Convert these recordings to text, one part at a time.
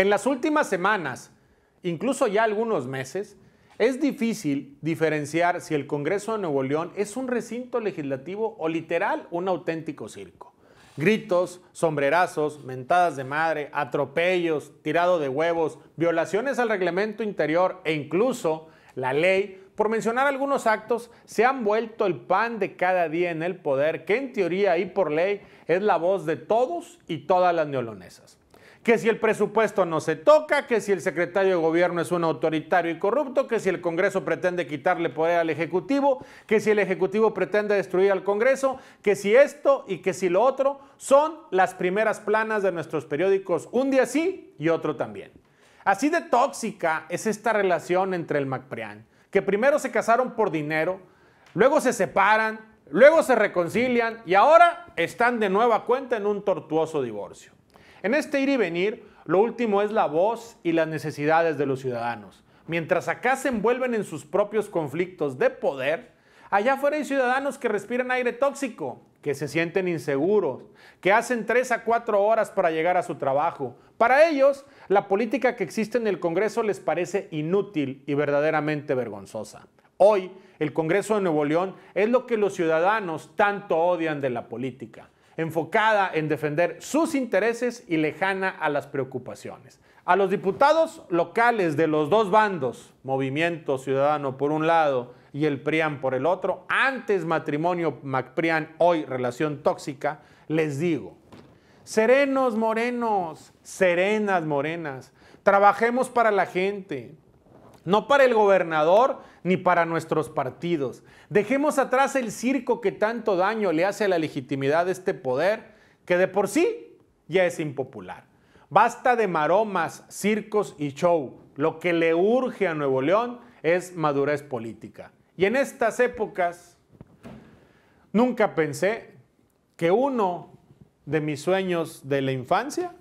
En las últimas semanas, incluso ya algunos meses, es difícil diferenciar si el Congreso de Nuevo León es un recinto legislativo o literal un auténtico circo. Gritos, sombrerazos, mentadas de madre, atropellos, tirado de huevos, violaciones al reglamento interior e incluso la ley, por mencionar algunos actos, se han vuelto el pan de cada día en el poder, que en teoría y por ley es la voz de todos y todas las neolonesas que si el presupuesto no se toca, que si el secretario de gobierno es un autoritario y corrupto, que si el Congreso pretende quitarle poder al Ejecutivo, que si el Ejecutivo pretende destruir al Congreso, que si esto y que si lo otro son las primeras planas de nuestros periódicos, un día sí y otro también. Así de tóxica es esta relación entre el MacPrián, que primero se casaron por dinero, luego se separan, luego se reconcilian y ahora están de nueva cuenta en un tortuoso divorcio. En este ir y venir, lo último es la voz y las necesidades de los ciudadanos. Mientras acá se envuelven en sus propios conflictos de poder, allá afuera hay ciudadanos que respiran aire tóxico, que se sienten inseguros, que hacen tres a cuatro horas para llegar a su trabajo. Para ellos, la política que existe en el Congreso les parece inútil y verdaderamente vergonzosa. Hoy, el Congreso de Nuevo León es lo que los ciudadanos tanto odian de la política enfocada en defender sus intereses y lejana a las preocupaciones. A los diputados locales de los dos bandos, Movimiento Ciudadano por un lado y el PRIAN por el otro, antes matrimonio MacPRIAN, hoy relación tóxica, les digo, serenos morenos, serenas morenas, trabajemos para la gente, no para el gobernador ni para nuestros partidos. Dejemos atrás el circo que tanto daño le hace a la legitimidad de este poder, que de por sí ya es impopular. Basta de maromas, circos y show. Lo que le urge a Nuevo León es madurez política. Y en estas épocas, nunca pensé que uno de mis sueños de la infancia,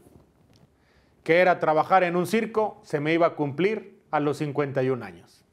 que era trabajar en un circo, se me iba a cumplir a los 51 años.